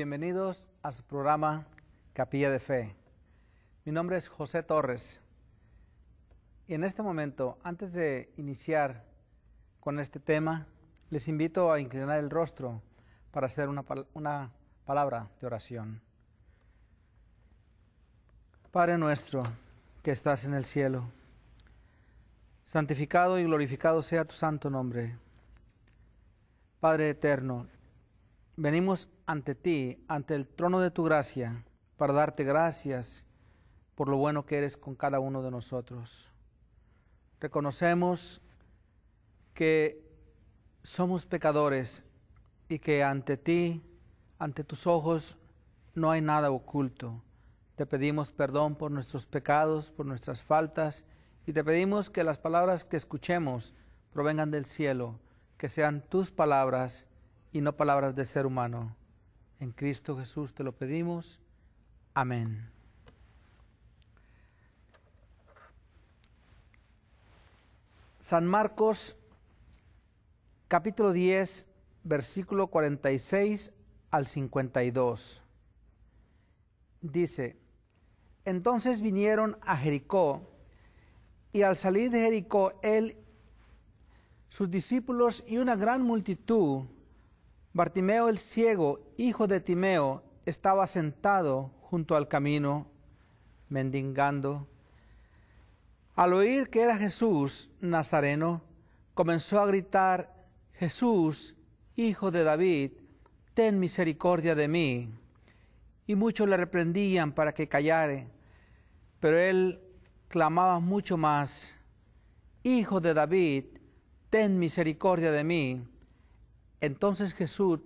bienvenidos a su programa Capilla de Fe. Mi nombre es José Torres. Y en este momento, antes de iniciar con este tema, les invito a inclinar el rostro para hacer una, una palabra de oración. Padre nuestro, que estás en el cielo, santificado y glorificado sea tu santo nombre. Padre eterno, venimos ante ti, ante el trono de tu gracia, para darte gracias por lo bueno que eres con cada uno de nosotros. Reconocemos que somos pecadores y que ante ti, ante tus ojos, no hay nada oculto. Te pedimos perdón por nuestros pecados, por nuestras faltas, y te pedimos que las palabras que escuchemos provengan del cielo, que sean tus palabras y no palabras de ser humano. En Cristo Jesús te lo pedimos. Amén. San Marcos capítulo 10, versículo 46 al 52. Dice, entonces vinieron a Jericó y al salir de Jericó él, sus discípulos y una gran multitud Bartimeo el ciego, hijo de Timeo, estaba sentado junto al camino, mendigando. Al oír que era Jesús Nazareno, comenzó a gritar, Jesús, hijo de David, ten misericordia de mí. Y muchos le reprendían para que callare, pero él clamaba mucho más, Hijo de David, ten misericordia de mí. Entonces Jesús,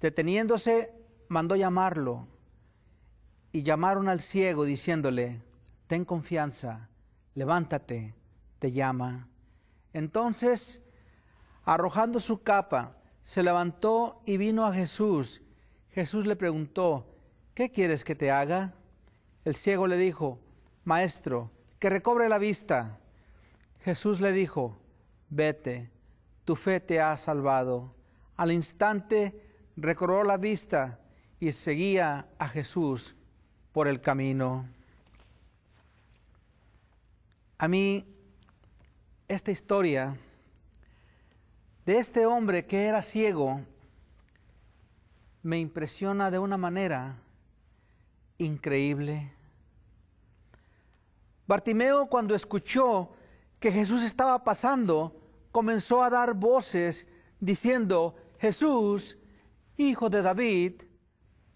deteniéndose, mandó llamarlo y llamaron al ciego diciéndole, ten confianza, levántate, te llama. Entonces, arrojando su capa, se levantó y vino a Jesús. Jesús le preguntó, ¿qué quieres que te haga? El ciego le dijo, Maestro, que recobre la vista. Jesús le dijo, vete, tu fe te ha salvado. Al instante recorró la vista y seguía a Jesús por el camino. A mí, esta historia de este hombre que era ciego me impresiona de una manera increíble. Bartimeo cuando escuchó que Jesús estaba pasando, comenzó a dar voces diciendo, Jesús, hijo de David,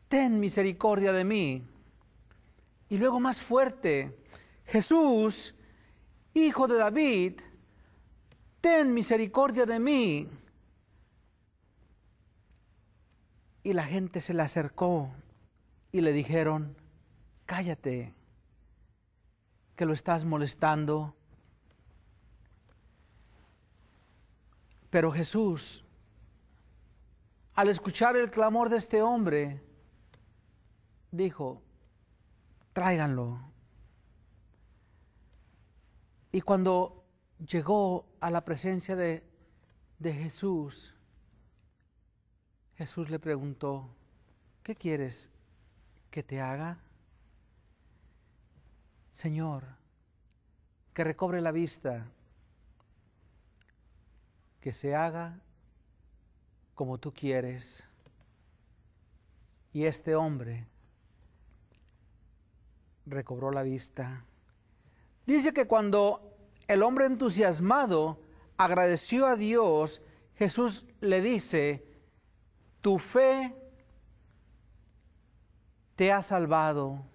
ten misericordia de mí. Y luego más fuerte, Jesús, hijo de David, ten misericordia de mí. Y la gente se le acercó y le dijeron, cállate, que lo estás molestando. Pero Jesús, al escuchar el clamor de este hombre, dijo, tráiganlo. Y cuando llegó a la presencia de, de Jesús, Jesús le preguntó, ¿qué quieres que te haga? Señor, que recobre la vista que se haga como tú quieres. Y este hombre recobró la vista. Dice que cuando el hombre entusiasmado agradeció a Dios, Jesús le dice, tu fe te ha salvado.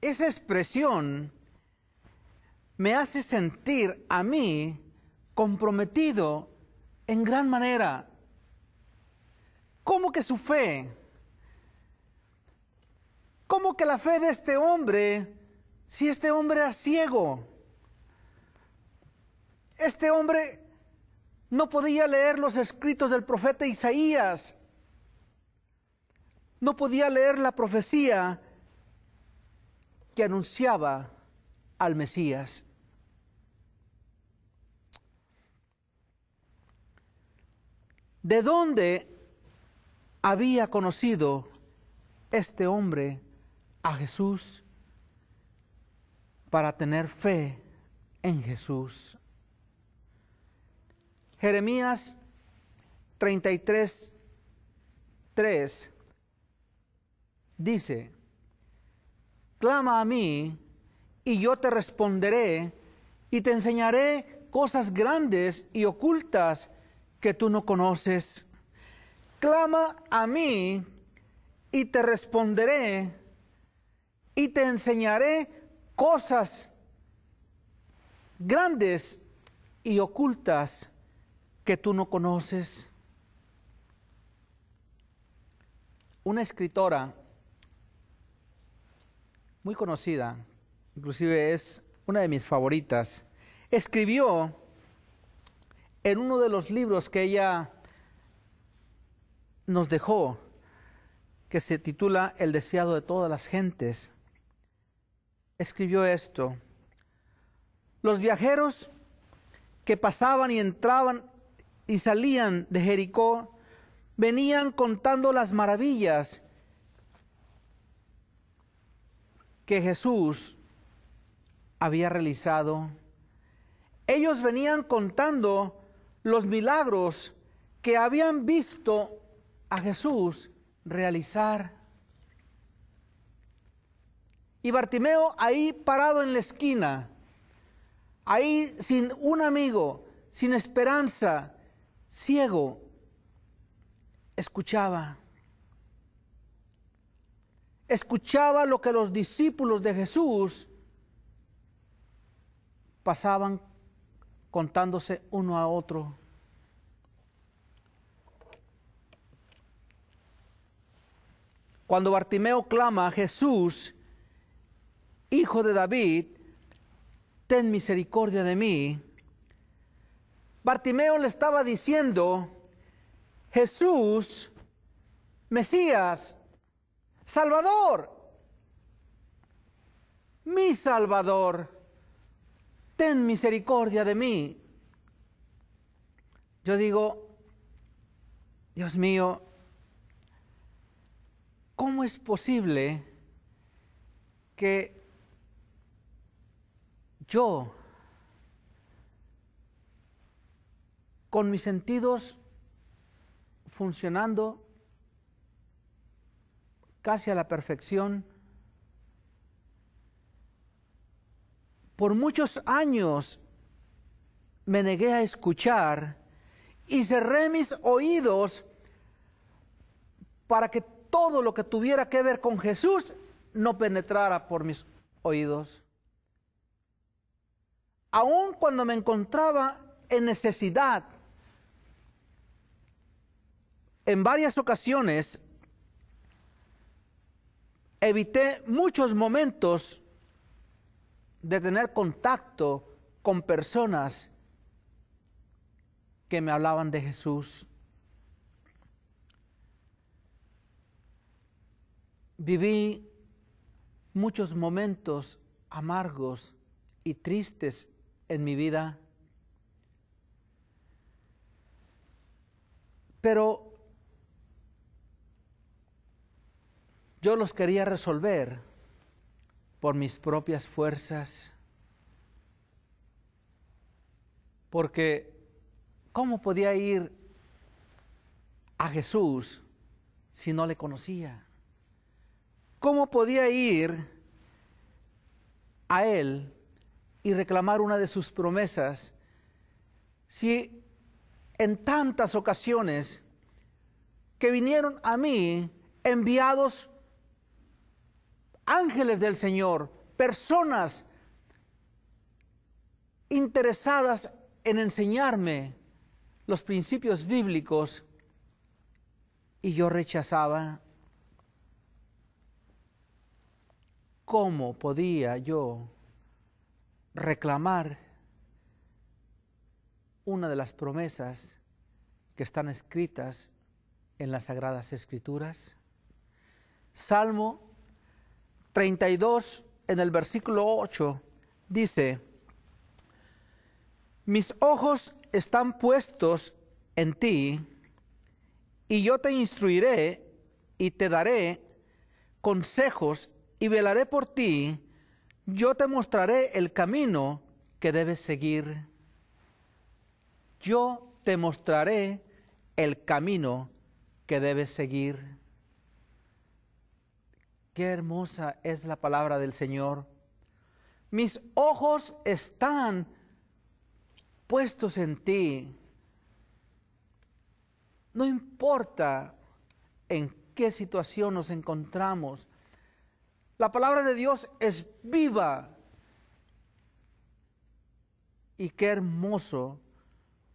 Esa expresión me hace sentir a mí comprometido en gran manera. ¿Cómo que su fe? ¿Cómo que la fe de este hombre si este hombre era ciego? Este hombre no podía leer los escritos del profeta Isaías. No podía leer la profecía que anunciaba al Mesías. ¿De dónde había conocido este hombre a Jesús para tener fe en Jesús? Jeremías 33, 3 dice, Clama a mí y yo te responderé y te enseñaré cosas grandes y ocultas que tú no conoces. Clama a mí y te responderé y te enseñaré cosas grandes y ocultas que tú no conoces. Una escritora muy conocida, inclusive es una de mis favoritas, escribió en uno de los libros que ella nos dejó, que se titula El deseado de todas las gentes, escribió esto. Los viajeros que pasaban y entraban y salían de Jericó venían contando las maravillas que Jesús había realizado. Ellos venían contando los milagros que habían visto a Jesús realizar. Y Bartimeo ahí parado en la esquina, ahí sin un amigo, sin esperanza, ciego, escuchaba. Escuchaba lo que los discípulos de Jesús pasaban contándose uno a otro. Cuando Bartimeo clama a Jesús, Hijo de David, ten misericordia de mí, Bartimeo le estaba diciendo, Jesús, Mesías, Salvador, mi Salvador ten misericordia de mí. Yo digo, Dios mío, ¿cómo es posible que yo, con mis sentidos funcionando casi a la perfección, Por muchos años me negué a escuchar y cerré mis oídos para que todo lo que tuviera que ver con Jesús no penetrara por mis oídos. Aun cuando me encontraba en necesidad, en varias ocasiones evité muchos momentos de tener contacto con personas que me hablaban de Jesús. Viví muchos momentos amargos y tristes en mi vida, pero yo los quería resolver por mis propias fuerzas, porque ¿cómo podía ir a Jesús si no le conocía? ¿Cómo podía ir a Él y reclamar una de sus promesas si en tantas ocasiones que vinieron a mí enviados ángeles del Señor, personas interesadas en enseñarme los principios bíblicos y yo rechazaba. ¿Cómo podía yo reclamar una de las promesas que están escritas en las Sagradas Escrituras? Salmo 32, en el versículo 8, dice, mis ojos están puestos en ti, y yo te instruiré y te daré consejos y velaré por ti, yo te mostraré el camino que debes seguir. Yo te mostraré el camino que debes seguir. Qué hermosa es la palabra del Señor. Mis ojos están puestos en ti. No importa en qué situación nos encontramos, la palabra de Dios es viva. Y qué hermoso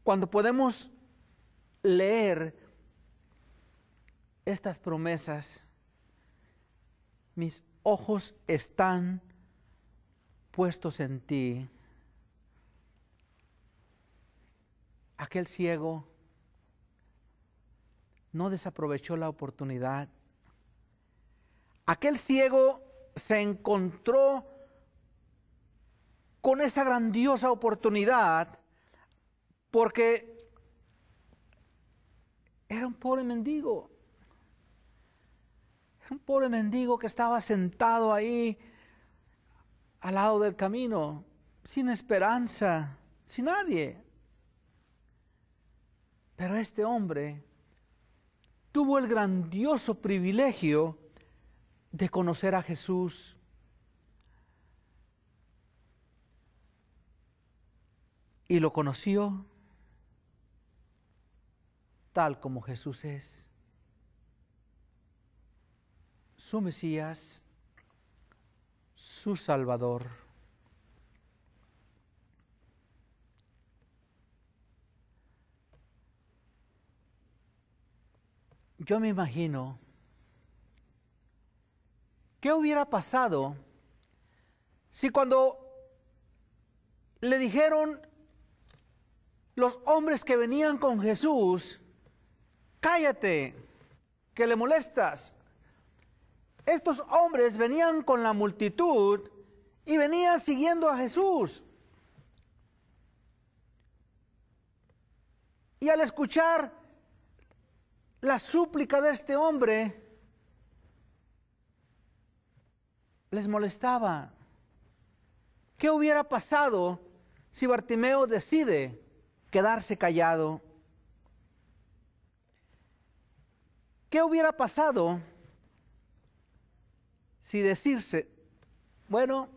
cuando podemos leer estas promesas mis ojos están puestos en ti. Aquel ciego no desaprovechó la oportunidad. Aquel ciego se encontró con esa grandiosa oportunidad porque era un pobre mendigo. Un pobre mendigo que estaba sentado ahí al lado del camino, sin esperanza, sin nadie. Pero este hombre tuvo el grandioso privilegio de conocer a Jesús. Y lo conoció tal como Jesús es su Mesías, su Salvador. Yo me imagino, ¿qué hubiera pasado si cuando le dijeron los hombres que venían con Jesús, cállate, que le molestas, estos hombres venían con la multitud y venían siguiendo a Jesús. Y al escuchar la súplica de este hombre, les molestaba. ¿Qué hubiera pasado si Bartimeo decide quedarse callado? ¿Qué hubiera pasado si decirse, bueno,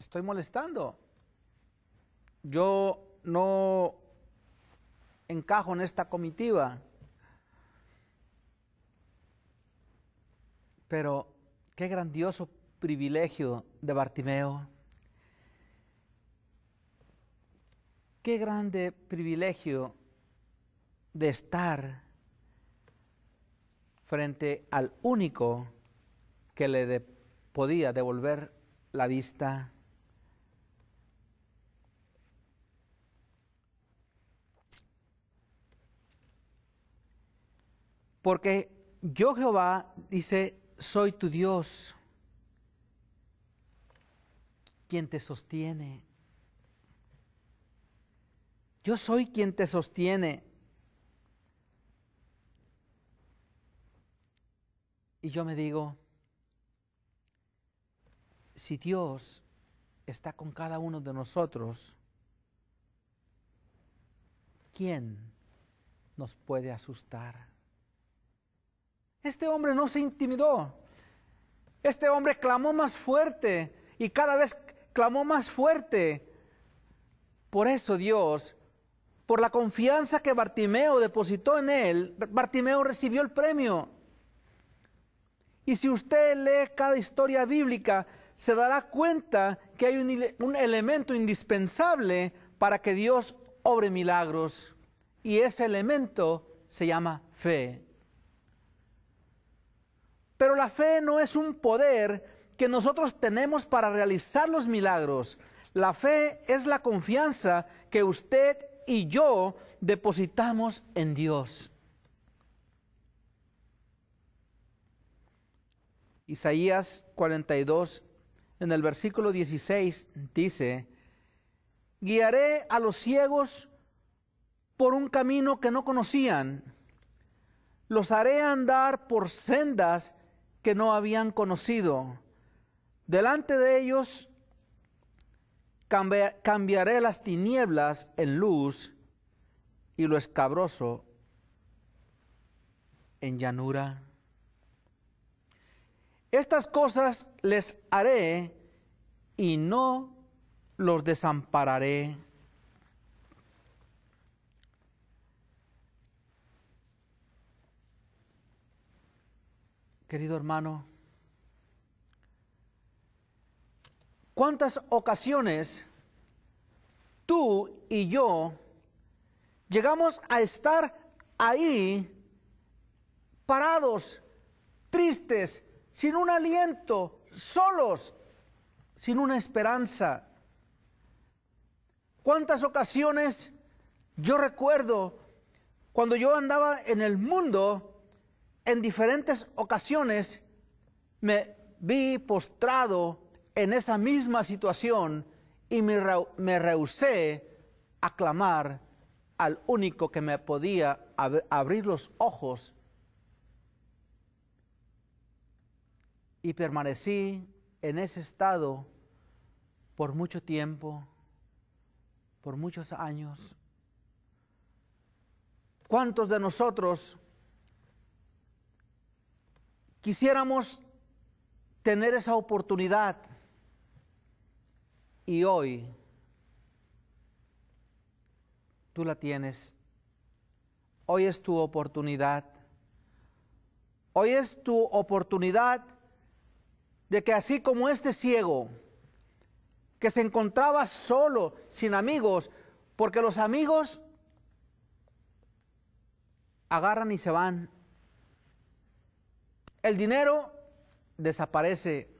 estoy molestando, yo no encajo en esta comitiva, pero qué grandioso privilegio de Bartimeo. Qué grande privilegio de estar frente al único que le podía devolver la vista. Porque yo Jehová dice, soy tu Dios, quien te sostiene. Yo soy quien te sostiene. Y yo me digo, si Dios está con cada uno de nosotros, ¿quién nos puede asustar? Este hombre no se intimidó. Este hombre clamó más fuerte y cada vez clamó más fuerte. Por eso Dios, por la confianza que Bartimeo depositó en él, Bartimeo recibió el premio. Y si usted lee cada historia bíblica, se dará cuenta que hay un, elemento indispensable para que Dios obre milagros. Y ese elemento se llama fe. Pero la fe no es un poder que nosotros tenemos para realizar los milagros. La fe es la confianza que usted y yo depositamos en Dios. Isaías 42, en el versículo 16, dice, guiaré a los ciegos por un camino que no conocían, los haré andar por sendas que no habían conocido. Delante de ellos cambiaré las tinieblas en luz y lo escabroso en llanura. Estas cosas les haré y no los desampararé. Querido hermano, ¿cuántas ocasiones tú y yo llegamos a estar ahí parados, tristes, sin un aliento, solos, sin una esperanza. ¿Cuántas ocasiones yo recuerdo cuando yo andaba en el mundo, en diferentes ocasiones me vi postrado en esa misma situación y me, rehusé a clamar al único que me podía abrir los ojos y permanecí en ese estado por mucho tiempo, por muchos años. ¿Cuántos de nosotros quisiéramos tener esa oportunidad y hoy tú la tienes? Hoy es tu oportunidad. Hoy es tu oportunidad de que así como este ciego, que se encontraba solo, sin amigos, porque los amigos agarran y se van, el dinero desaparece,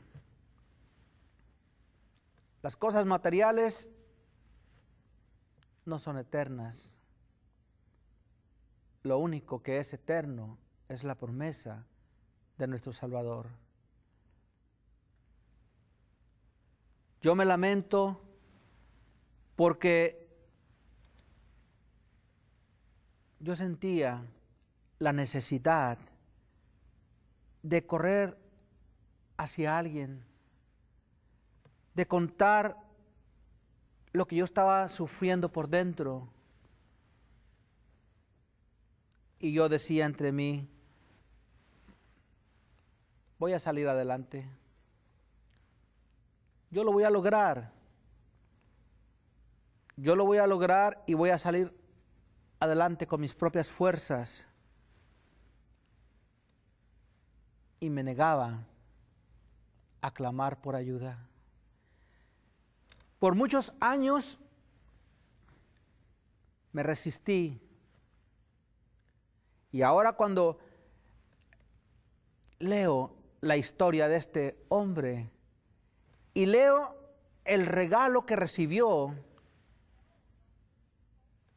las cosas materiales no son eternas. Lo único que es eterno es la promesa de nuestro Salvador. Yo me lamento porque yo sentía la necesidad de correr hacia alguien, de contar lo que yo estaba sufriendo por dentro. Y yo decía entre mí, voy a salir adelante yo lo voy a lograr. Yo lo voy a lograr y voy a salir adelante con mis propias fuerzas. Y me negaba a clamar por ayuda. Por muchos años me resistí. Y ahora cuando leo la historia de este hombre, y leo el regalo que recibió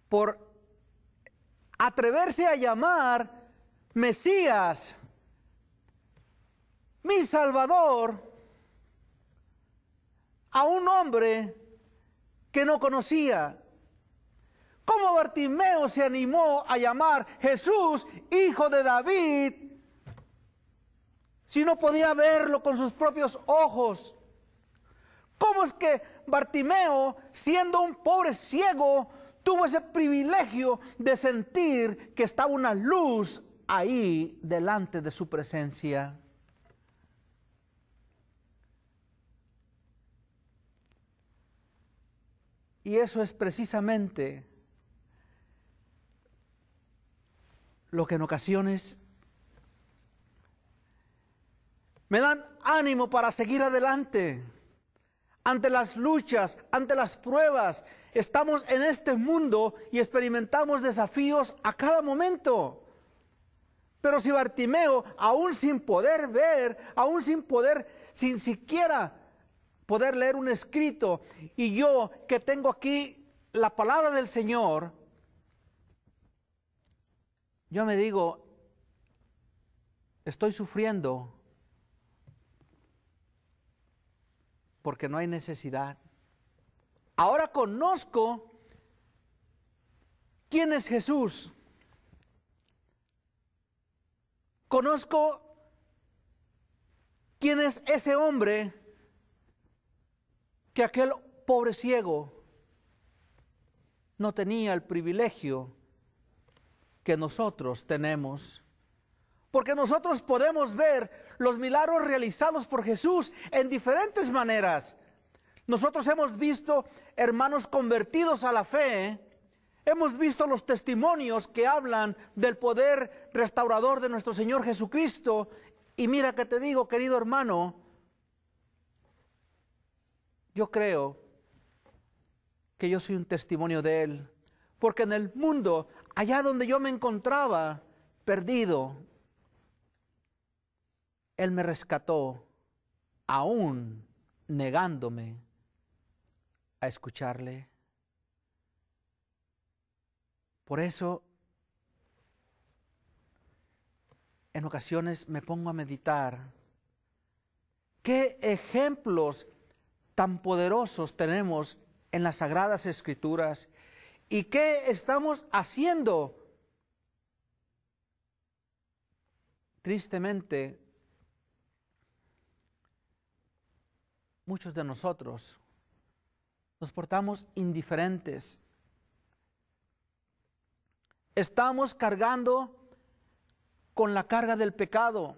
por atreverse a llamar Mesías, mi Salvador, a un hombre que no conocía. ¿Cómo Bartimeo se animó a llamar Jesús, hijo de David, si no podía verlo con sus propios ojos? ¿Cómo es que Bartimeo, siendo un pobre ciego, tuvo ese privilegio de sentir que estaba una luz ahí delante de su presencia? Y eso es precisamente lo que en ocasiones me dan ánimo para seguir adelante ante las luchas, ante las pruebas. Estamos en este mundo y experimentamos desafíos a cada momento. Pero si Bartimeo, aún sin poder ver, aún sin poder, sin siquiera poder leer un escrito, y yo que tengo aquí la palabra del Señor, yo me digo, estoy sufriendo porque no hay necesidad. Ahora conozco quién es Jesús. Conozco quién es ese hombre que aquel pobre ciego no tenía el privilegio que nosotros tenemos. Porque nosotros podemos ver los milagros realizados por Jesús en diferentes maneras. Nosotros hemos visto hermanos convertidos a la fe, hemos visto los testimonios que hablan del poder restaurador de nuestro Señor Jesucristo. Y mira que te digo, querido hermano, yo creo que yo soy un testimonio de Él, porque en el mundo, allá donde yo me encontraba, perdido, él me rescató aún negándome a escucharle. Por eso, en ocasiones me pongo a meditar, ¿qué ejemplos tan poderosos tenemos en las sagradas escrituras y qué estamos haciendo? Tristemente, muchos de nosotros nos portamos indiferentes. Estamos cargando con la carga del pecado.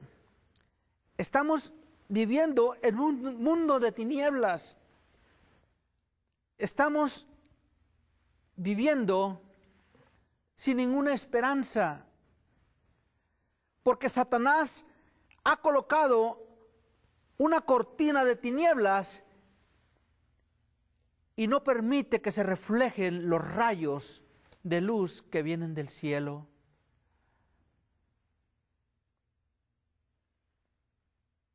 Estamos viviendo en un mundo de tinieblas. Estamos viviendo sin ninguna esperanza. Porque Satanás ha colocado una cortina de tinieblas y no permite que se reflejen los rayos de luz que vienen del cielo.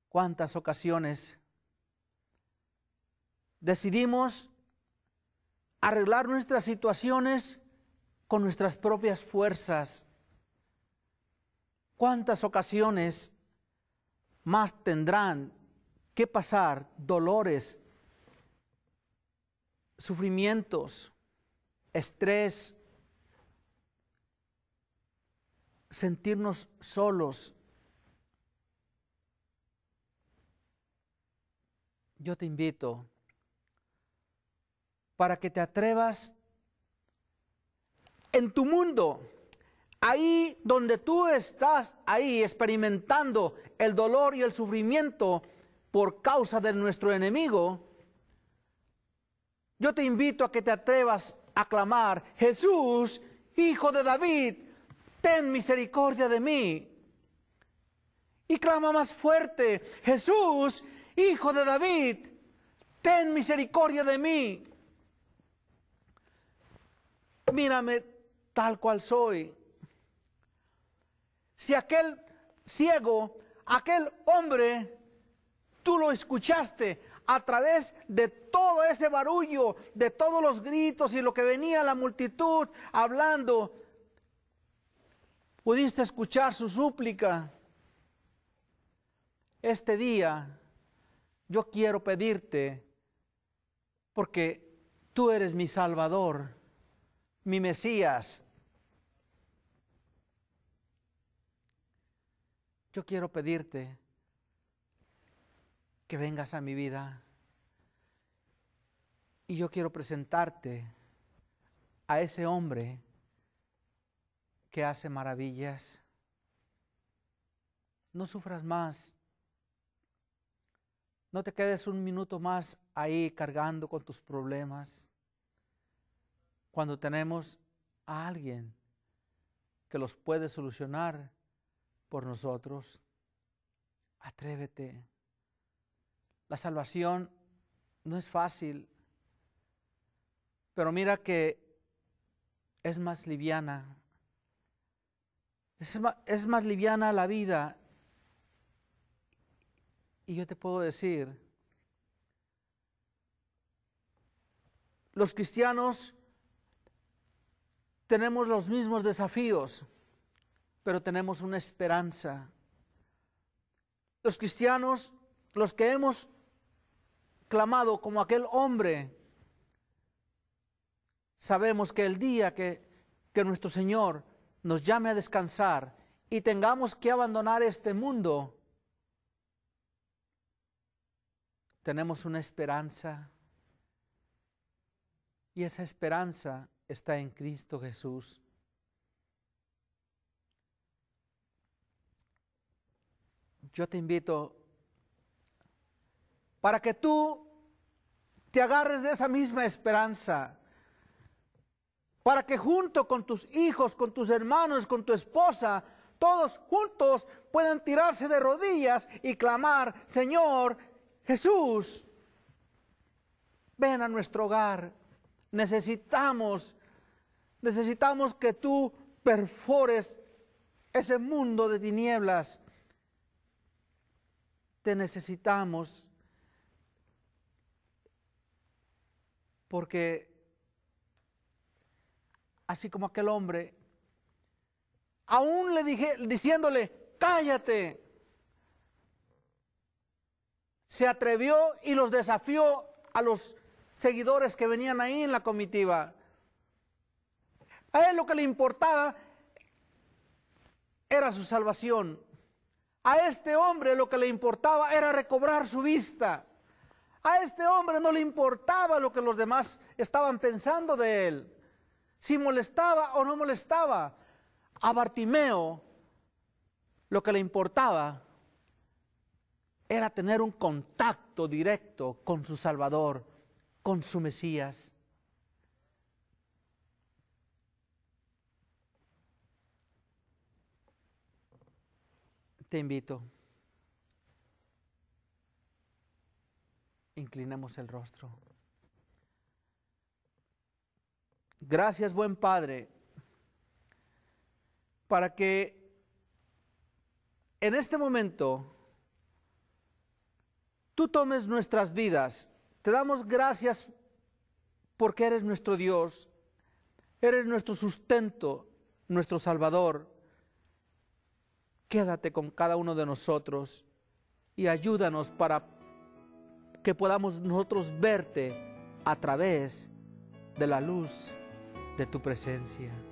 ¿Cuántas ocasiones decidimos arreglar nuestras situaciones con nuestras propias fuerzas? ¿Cuántas ocasiones más tendrán ¿Qué pasar dolores, sufrimientos, estrés, sentirnos solos. Yo te invito para que te atrevas en tu mundo, ahí donde tú estás, ahí experimentando el dolor y el sufrimiento, por causa de nuestro enemigo, yo te invito a que te atrevas a clamar, Jesús, Hijo de David, ten misericordia de mí. Y clama más fuerte, Jesús, Hijo de David, ten misericordia de mí. Mírame tal cual soy. Si aquel ciego, aquel hombre Tú lo escuchaste a través de todo ese barullo, de todos los gritos y lo que venía la multitud hablando. Pudiste escuchar su súplica. Este día yo quiero pedirte, porque tú eres mi Salvador, mi Mesías. Yo quiero pedirte que vengas a mi vida. Y yo quiero presentarte a ese hombre que hace maravillas. No sufras más. No te quedes un minuto más ahí cargando con tus problemas. Cuando tenemos a alguien que los puede solucionar por nosotros, atrévete. La salvación no es fácil, pero mira que es más liviana. Es más, es más liviana la vida. Y yo te puedo decir, los cristianos tenemos los mismos desafíos, pero tenemos una esperanza. Los cristianos, los que hemos clamado como aquel hombre, sabemos que el día que, nuestro Señor nos llame a descansar y tengamos que abandonar este mundo, tenemos una esperanza y esa esperanza está en Cristo Jesús. Yo te invito para que tú te agarres de esa misma esperanza, para que junto con tus hijos, con tus hermanos, con tu esposa, todos juntos puedan tirarse de rodillas y clamar, Señor Jesús, ven a nuestro hogar, necesitamos, necesitamos que tú perfores ese mundo de tinieblas, te necesitamos, Porque así como aquel hombre, aún le dije, diciéndole, cállate, se atrevió y los desafió a los seguidores que venían ahí en la comitiva. A él lo que le importaba era su salvación. A este hombre lo que le importaba era recobrar su vista. A este hombre no le importaba lo que los demás estaban pensando de él, si molestaba o no molestaba. A Bartimeo lo que le importaba era tener un contacto directo con su Salvador, con su Mesías. Te invito. inclinemos el rostro. Gracias, buen Padre, para que en este momento tú tomes nuestras vidas. Te damos gracias porque eres nuestro Dios, eres nuestro sustento, nuestro Salvador. Quédate con cada uno de nosotros y ayúdanos para que podamos nosotros verte a través de la luz de tu presencia.